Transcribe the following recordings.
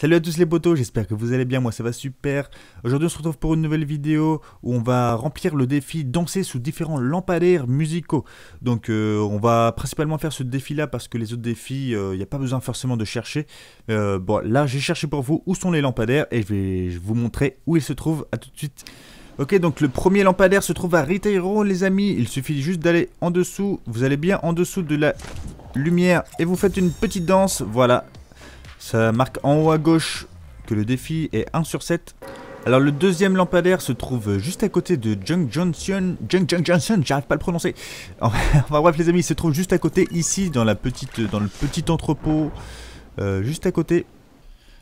Salut à tous les potos, j'espère que vous allez bien, moi ça va super. Aujourd'hui on se retrouve pour une nouvelle vidéo où on va remplir le défi danser sous différents lampadaires musicaux. Donc euh, on va principalement faire ce défi là parce que les autres défis, il euh, n'y a pas besoin forcément de chercher. Euh, bon là j'ai cherché pour vous où sont les lampadaires et je vais vous montrer où ils se trouvent. à tout de suite. Ok, donc le premier lampadaire se trouve à Ritairo, les amis. Il suffit juste d'aller en dessous. Vous allez bien en dessous de la lumière et vous faites une petite danse. Voilà, ça marque en haut à gauche que le défi est 1 sur 7. Alors le deuxième lampadaire se trouve juste à côté de Junk Johnson. Junk, Junk Johnson, j'arrive pas à le prononcer. Enfin bref les amis, il se trouve juste à côté ici dans la petite dans le petit entrepôt euh, juste à côté.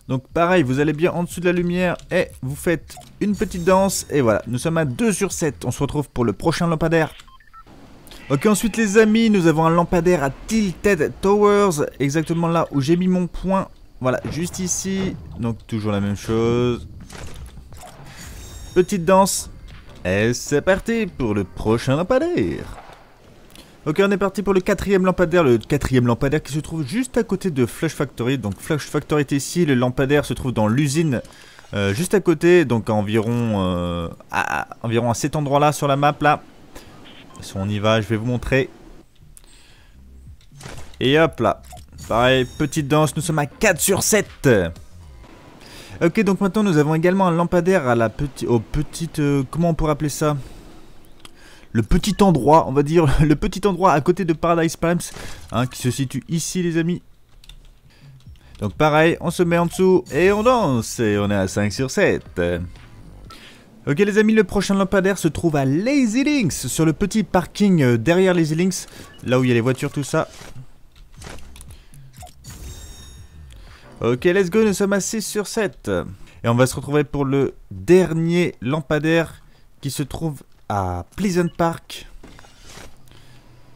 Donc pareil, vous allez bien en dessous de la lumière et vous faites une petite danse. Et voilà, nous sommes à 2 sur 7. On se retrouve pour le prochain lampadaire. Ok, ensuite les amis, nous avons un lampadaire à Tilted Towers, exactement là où j'ai mis mon point voilà, juste ici. Donc toujours la même chose. Petite danse. Et c'est parti pour le prochain lampadaire. Ok, on est parti pour le quatrième lampadaire. Le quatrième lampadaire qui se trouve juste à côté de Flash Factory. Donc Flash Factory est ici. Le lampadaire se trouve dans l'usine euh, juste à côté. Donc environ, euh, à, environ à cet endroit-là sur la map là. Si on y va, je vais vous montrer. Et hop là, Pareil, petite danse, nous sommes à 4 sur 7 Ok, donc maintenant nous avons également un lampadaire à la petite... Au petit... Euh, comment on pourrait appeler ça le petit endroit, on va dire, le petit endroit à côté de Paradise Palms, hein, qui se situe ici les amis. Donc pareil, on se met en dessous et on danse, et on est à 5 sur 7. Ok les amis, le prochain lampadaire se trouve à Lazy Links, sur le petit parking euh, derrière Lazy Links, là où il y a les voitures, tout ça. Ok, let's go, nous sommes à 6 sur 7. Et on va se retrouver pour le dernier lampadaire qui se trouve à Pleasant Park.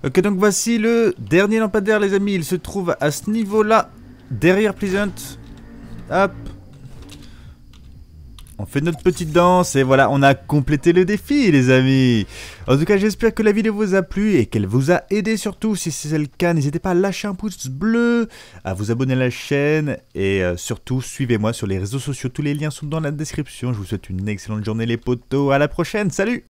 Ok, donc voici le dernier lampadaire, les amis. Il se trouve à ce niveau-là, derrière Pleasant. Hop on fait notre petite danse et voilà, on a complété le défi les amis. En tout cas, j'espère que la vidéo vous a plu et qu'elle vous a aidé surtout. Si c'est le cas, n'hésitez pas à lâcher un pouce bleu, à vous abonner à la chaîne et euh, surtout suivez-moi sur les réseaux sociaux. Tous les liens sont dans la description. Je vous souhaite une excellente journée les potos. À la prochaine. Salut